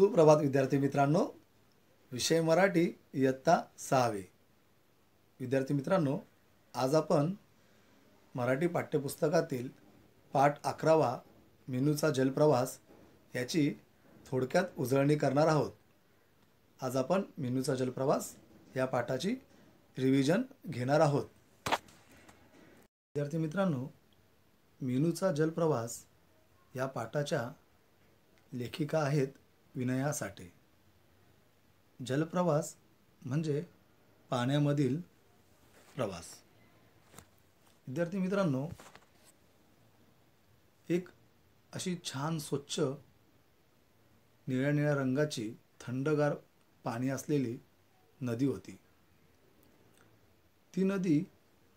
सुप्रभात विद्यार्थी मित्रांनो विषय मराठी इयत्ता सहावी विद्यार्थी मित्रांनो आज आपण मराठी पाठ्यपुस्तकातील पाठ अकरावा मेनूचा जलप्रवास याची थोडक्यात उजळणी करणार आहोत आज आपण मेनूचा जलप्रवास या पाठाची रिव्हिजन घेणार आहोत विद्यार्थी मित्रांनो मेनूचा जलप्रवास या पाठाच्या लेखिका आहेत विनया जलप्रवास म्हणजे पाण्यामधील प्रवास विद्यार्थी मित्रांनो एक अशी छान स्वच्छ निळ्या निळ्या रंगाची थंडगार पाणी असलेली नदी होती ती नदी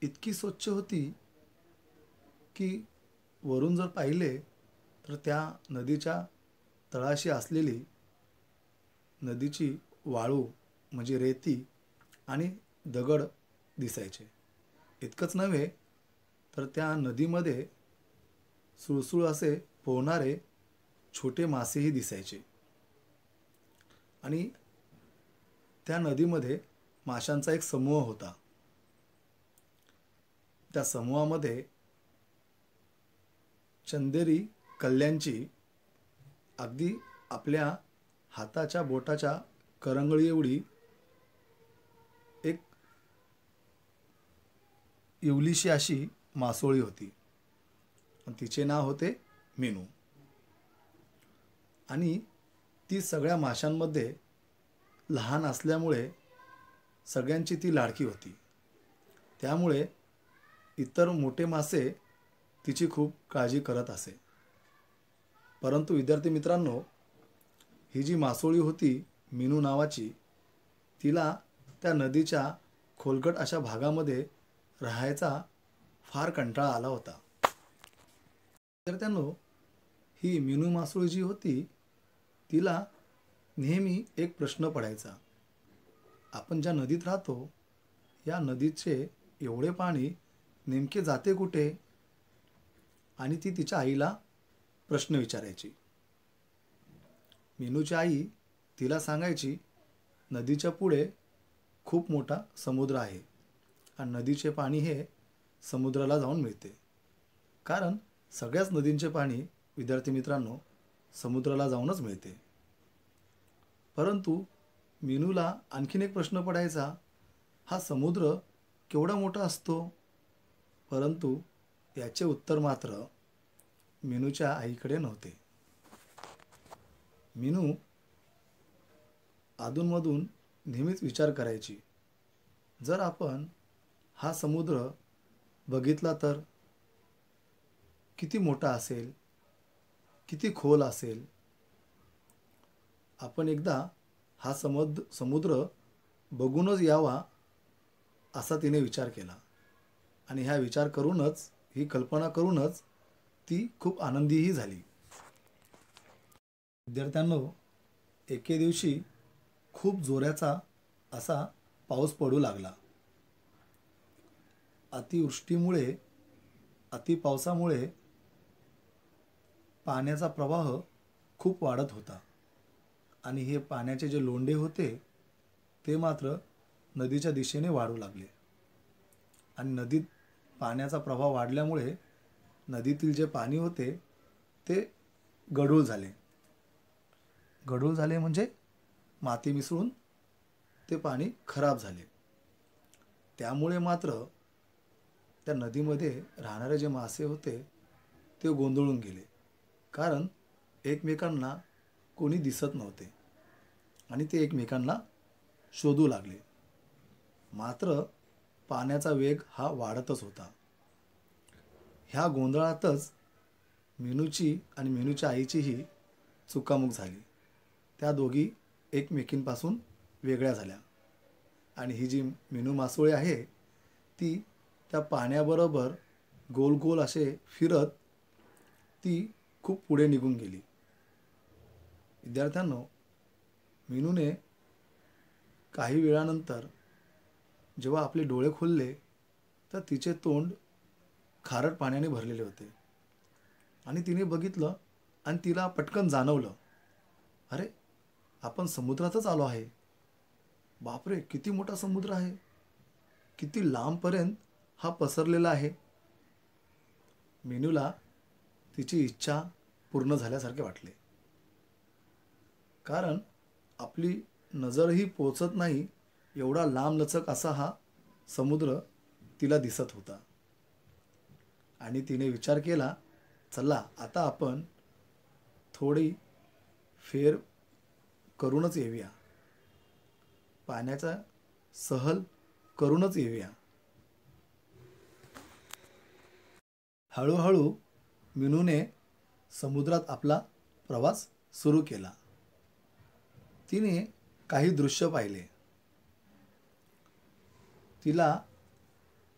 इतकी स्वच्छ होती की वरून जर पाहिले तर त्या नदीच्या तळाशी असलेली नदीची वाळू म्हणजे रेती आणि दगड दिसायचे इतकंच नव्हे तर त्या नदीमध्ये सुळसुळ असे पोहणारे छोटे मासेही दिसायचे आणि त्या नदीमध्ये माशांचा एक समूह होता त्या समूहामध्ये चंदेरी कल्याणची अगदी आपल्या हाताच्या बोटाच्या करंगळी एवढी एक इवलीशी अशी मासोळी होती तिचे नाव होते मेनू आणि ती सगळ्या माशांमध्ये लहान असल्यामुळे सगळ्यांची ती लाडकी होती त्यामुळे इतर मोठे मासे तिची खूप काळजी करत असे परंतु विद्यार्थी मित्रांनो ही जी मासोळी होती मिनू नावाची तिला त्या नदीच्या खोलगट अशा भागामध्ये राहायचा फार कंटाळा आला होता विद्यार्थ्यांनो ही मिनू मासोळी जी होती तिला नेहमी एक प्रश्न पडायचा आपण ज्या नदीत राहतो या नदीचे एवढे पाणी नेमके जाते कुठे आणि ती तिच्या आईला प्रश्न विचारायची मेनूची आई तिला सांगायची नदीच्या पुढे खूप मोठा समुद्र आहे आणि नदीचे पाणी हे समुद्राला जाऊन मिळते कारण सगळ्याच नदींचे पाणी विद्यार्थी मित्रांनो समुद्राला जाऊनच मिळते परंतु मेनूला आणखीन एक प्रश्न पडायचा हा समुद्र केवढा मोठा असतो परंतु याचे उत्तर मात्र मिनूच्या आईकडे नव्हते मिनू अधूनमधून नेहमीच विचार करायची जर आपण हा समुद्र बघितला तर किती मोठा असेल किती खोल असेल आपण एकदा हा समुद्र समुद्र बघूनच यावा असा तिने विचार केला आणि ह्या विचार करूनच ही कल्पना करूनच ती खूप आनंदीही झाली विद्यार्थ्यांनो एके दिवशी खूप जोऱ्याचा असा पाऊस पडू लागला अतिवृष्टीमुळे अतिपावसामुळे पाण्याचा प्रवाह खूप वाढत होता आणि हे पाण्याचे जे लोंढे होते ते मात्र नदीच्या दिशेने वाढू लागले आणि नदीत पाण्याचा प्रवाह वाढल्यामुळे नदीतील जे पाणी होते ते गढूळ झाले गढूळ झाले म्हणजे माती मिसळून ते पाणी खराब झाले त्यामुळे मात्र त्या नदीमध्ये राहणारे जे मासे होते ते गोंधळून गेले कारण एकमेकांना कोणी दिसत नव्हते आणि ते एकमेकांना शोधू लागले मात्र पाण्याचा वेग हा वाढतच होता ह्या गोंधळातच मेनूची आणि मेनूच्या आईचीही चुकामुक झाली त्या दोघी एकमेकींपासून वेगळ्या झाल्या आणि ही जी मेनू मासोळी आहे ती त्या पाण्याबरोबर गोल गोल असे फिरत ती खूप पुढे निघून गेली विद्यार्थ्यांनो मेनूने काही वेळानंतर जेव्हा आपले डोळे खोलले तर तिचे तोंड खारट पाण्याने भरलेले होते आणि तिने बघितलं आणि तिला पटकन जाणवलं अरे आपण समुद्रातच आलो आहे बापरे किती मोठा समुद्र आहे किती लांबपर्यंत हा पसरलेला आहे मेनूला तिची इच्छा पूर्ण झाल्यासारखे वाटले कारण आपली नजरही पोचत नाही एवढा लांबलचक असा हा समुद्र तिला दिसत होता आणि तिने विचार केला चला आता आपण थोडी फेर करूनच येऊया पाण्याचा सहल करूनच येऊया हळूहळू मिनूने समुद्रात आपला प्रवास सुरू केला तिने काही दृश्य पाहिले तिला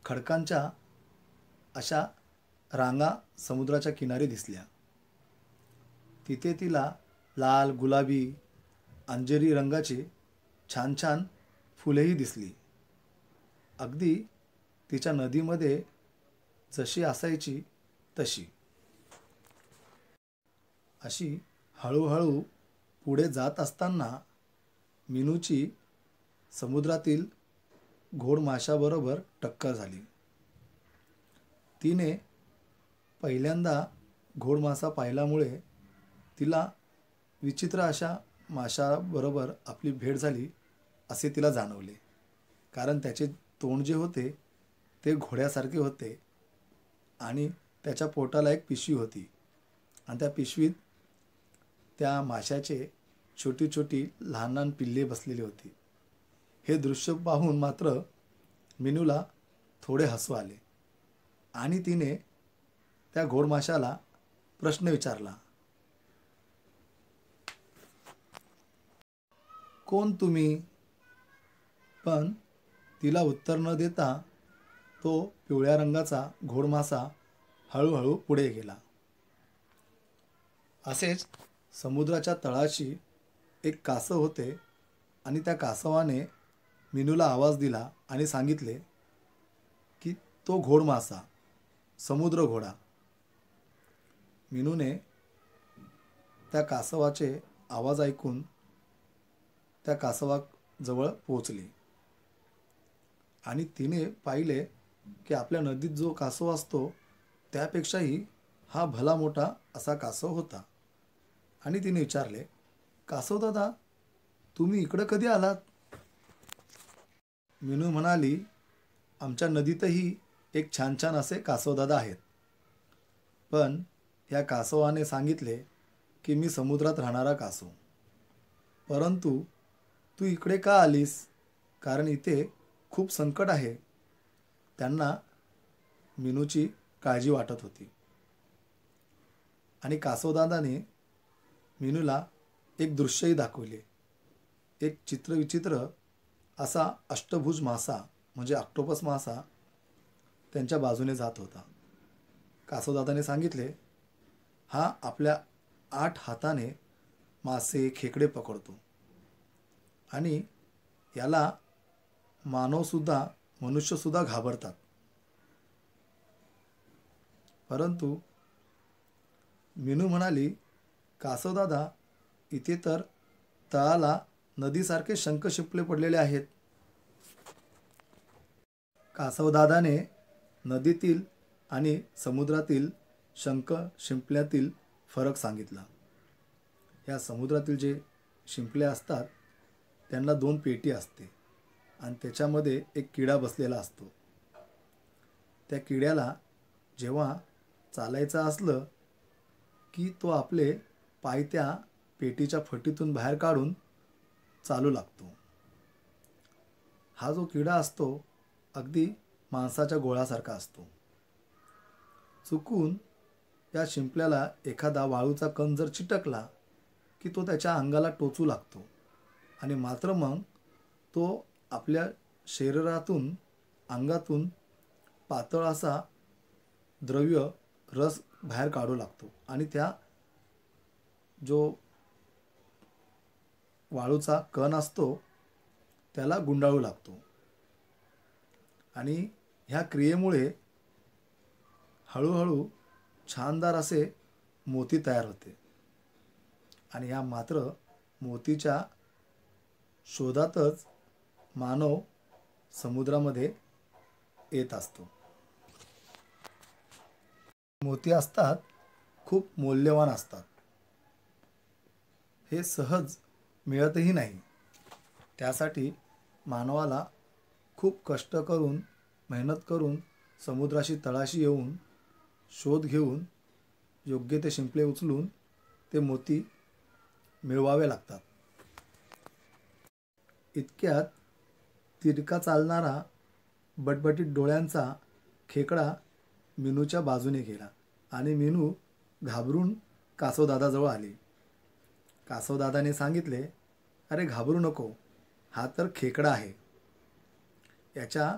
खडकांच्या अशा रांगा समुद्राच्या किनारी दिसल्या तिथे तिला लाल गुलाबी अंजेरी रंगाची छान छान फुलेही दिसली अगदी तिच्या नदीमध्ये जशी असायची तशी अशी हळूहळू पुढे जात असताना मिनूची समुद्रातील घोड माशाबरोबर टक्कर झाली तिने पहिल्यांदा घोड मासा पाहिल्यामुळे तिला विचित्र अशा माशाबरोबर आपली भेट झाली असे तिला जाणवले कारण त्याचे तोंड जे होते ते घोड्यासारखे होते आणि त्याच्या पोटाला एक पिशवी होती आणि त्या पिशवीत त्या माशाचे छोटी छोटी लहान लहान पिल्ले बसलेली होती हे दृश्य पाहून मात्र मिनूला थोडे हसू आले आणि तिने त्या घोडमाशाला प्रश्न विचारला कोण तुम्ही पण तिला उत्तर न देता तो पिवळ्या रंगाचा घोडमासा हळूहळू पुढे गेला असेच समुद्राच्या तळाशी एक कासव होते आणि त्या कासवाने मिनूला आवाज दिला आणि सांगितले की तो घोडमासा समुद्र घोडा मिनूने त्या कासवाचे आवाज ऐकून त्या कासवाजवळ पोहोचली आणि तिने पाहिले की आपल्या नदीत जो कासव असतो त्यापेक्षाही हा भला मोठा असा कासव होता आणि तिने विचारले कासव दादा तुम्ही इकडं कधी आलात मिनू म्हणाली आमच्या नदीतही एक छान छान असे कासवदादा आहेत पण या कासवाने सांगितले की मी समुद्रात राहणारा कासव परंतु तू इकडे का आलीस कारण इथे खूप संकट आहे त्यांना मिनूची काळजी वाटत होती आणि कासवदादाने मिनूला एक दृश्यही दाखवले एक चित्रविचित्र असा अष्टभुज मासा म्हणजे ऑक्टोपस मासा त्यांच्या बाजूने जात होता कासवदादाने सांगितले हा आपल्या आठ हाताने मासे खेकडे पकडतो आणि याला मानवसुद्धा मनुष्यसुद्धा घाबरतात परंतु मिनू म्हणाली कासवदादा इथे तर तळाला नदीसारखे शंख शिपले पडलेले आहेत कासवदादाने नदीतील आणि समुद्रातील शंख शिंपल्यातील फरक सांगितला या समुद्रातील जे शिंपले असतात त्यांना दोन पेटी असते आणि त्याच्यामध्ये एक किडा बसलेला असतो त्या किड्याला जेव्हा चालायचं असलं की तो आपले पाय त्या पेटीच्या फटीतून बाहेर काढून चालू लागतो हा जो किडा असतो अगदी माणसाच्या गोळासारखा असतो चुकून त्या शिंपल्याला एखादा वाळूचा कण जर चिटकला की तो त्याच्या अंगाला टोचू लागतो आणि मात्र मग तो आपल्या शरीरातून अंगातून पातळ असा द्रव्य रस बाहेर काढू लागतो आणि त्या जो वाळूचा कण असतो त्याला गुंडाळू लागतो आणि ह्या क्रियेमुळे हळूहळू छानदार असे मोती तयार होते आणि या मात्र मोतीच्या शोधातच मानव समुद्रामध्ये येत असतो मोती असतात खूप मौल्यवान असतात हे सहज मिळतही नाही त्यासाठी मानवाला खूप कष्ट करून मेहनत करून समुद्राशी तळाशी येऊन शोध घेऊन योग्य ते शिंपले उचलून ते मोती मिळवावे लागतात इतक्यात तिरका चालणारा बटबटीत डोळ्यांचा खेकडा मिनूच्या बाजूने गेला आणि मिनू घाबरून कासवदादाजवळ आली कासवदादाने सांगितले अरे घाबरू नको हा तर खेकडा आहे याच्या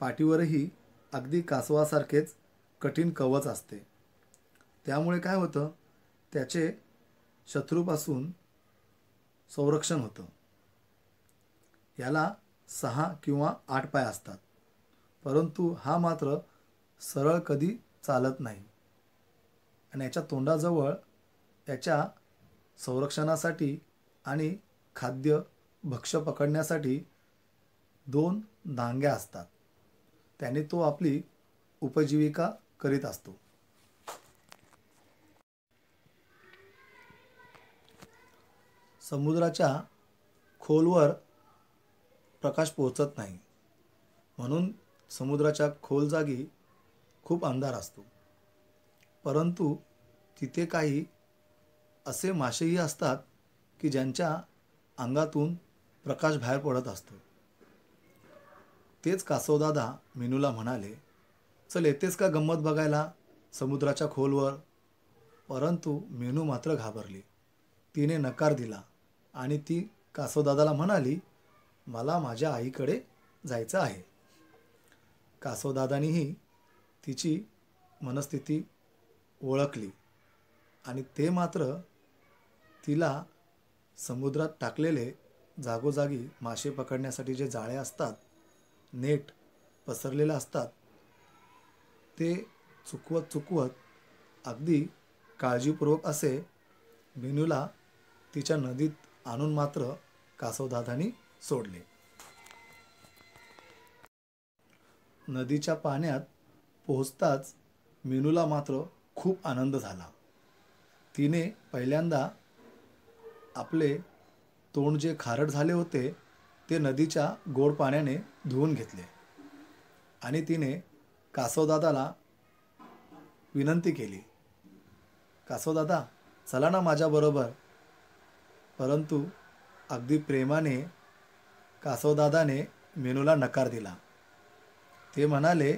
पाठीवरही अगदी कासवासारखेच कठीण कवच असते त्यामुळे काय होतं त्याचे शत्रूपासून संरक्षण होतं याला सहा किंवा आठ पाय असतात परंतु हा मात्र सरळ कधी चालत नाही आणि याच्या तोंडाजवळ याच्या संरक्षणासाठी आणि खाद्य भक्ष पकडण्यासाठी दोन धांग्या असतात त्याने तो आपली उपजीविका करीत असतो समुद्राच्या खोलवर प्रकाश पोहोचत नाही म्हणून समुद्राच्या खोल जागी खूप अंधार असतो परंतु तिथे काही असे मासेही असतात की ज्यांच्या अंगातून प्रकाश बाहेर पडत असतो तेच कासवदादा मेनूला म्हणाले चल येतेच का गंमत बघायला समुद्राच्या खोलवर परंतु मेनू मात्र घाबरली तिने नकार दिला आणि ती कासोदादाला म्हणाली मला माझ्या आईकडे जायचं आहे कासवदादानीही तिची मनस्थिती ओळखली आणि ते मात्र तिला समुद्रात टाकलेले जागोजागी मासे पकडण्यासाठी जे जाळे असतात नेट पसरलेले असतात ते चुकवत चुकवत अगदी काळजीपूर्वक असे मेनूला तिच्या नदीत आणून मात्र कासवदादानी सोडले नदीच्या पाण्यात पोहोचताच मेनूला मात्र खूप आनंद झाला तिने पहिल्यांदा आपले तोंड जे खारट झाले होते ते नदीच्या गोड पाण्याने धुवून घेतले आणि तिने कासवदादाला विनंती केली कासवदादा चला ना माझ्याबरोबर परंतु अगदी प्रेमाने कासवदादाने मेनूला नकार दिला ते म्हणाले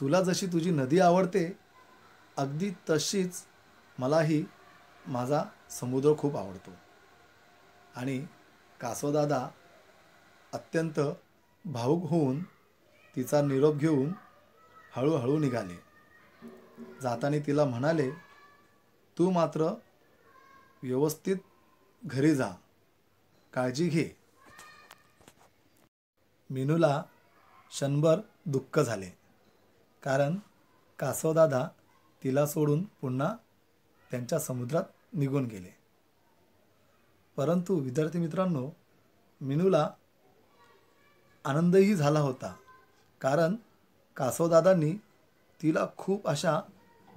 तुला जशी तुझी नदी आवडते अगदी तशीच मलाही माझा समुद्र खूप आवडतो आणि कासवदादा अत्यंत भावुक होऊन तिचा निरोप घेऊन हळूहळू निघाले जाताना तिला म्हणाले तू मात्र व्यवस्थित घरी जा काळजी घे मिनूला क्षणभर दुःख झाले कारण कासवदादा तिला सोडून पुन्हा त्यांच्या समुद्रात निघून गेले परंतु विद्यार्थी मित्रांनो मिनूला आनंदही झाला होता कारण कासवदादांनी तिला खूप अशा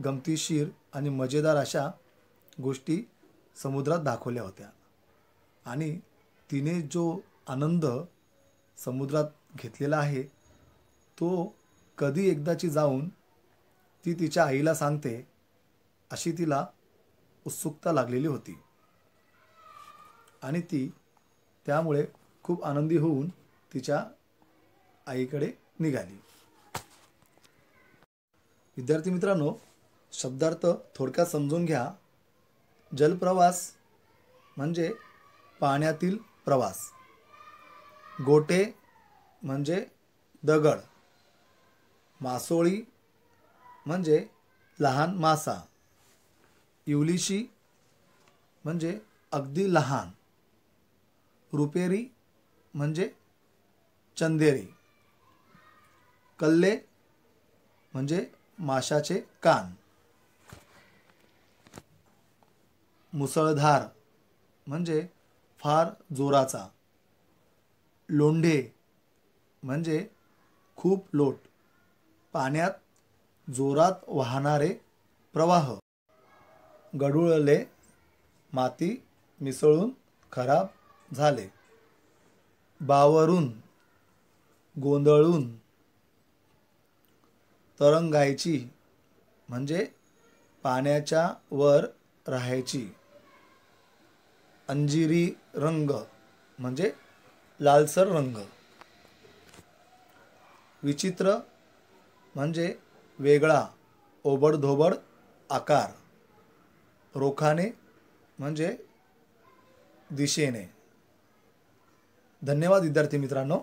गमतीशीर आणि मजेदार अशा गोष्टी समुद्रात दाखवल्या होत्या आणि तिने जो आनंद समुद्रात घेतलेला आहे तो कधी एकदाची जाऊन ती तिच्या आईला सांगते अशी तिला उत्सुकता लागलेली होती आणि ती त्यामुळे खूप आनंदी होऊन तिच्या आईकडे निघाली विद्यार्थी मित्रांनो शब्दार्थ थोडक्यात समजून घ्या जलप्रवास म्हणजे पाण्यातील प्रवास गोटे म्हणजे दगड मासोळी म्हणजे लहान मासा इवलिशी म्हणजे अगदी लहान रुपेरी म्हणजे चंदेरी कल्ले म्हणजे माशाचे कान मुसळधार म्हणजे फार जोराचा लोंढे म्हणजे खूप लोट पाण्यात जोरात वाहणारे प्रवाह गडुळले माती मिसळून खराब झाले बावरून गोंधळून तरंगायची म्हणजे पाण्याच्या वर राहायची अंजिरी रंग म्हणजे लालसर रंग विचित्र म्हणजे वेगळा ओबडधोबड आकार रोखाने म्हणजे दिशेने धन्यवाद विद्यार्थी मित्रांनो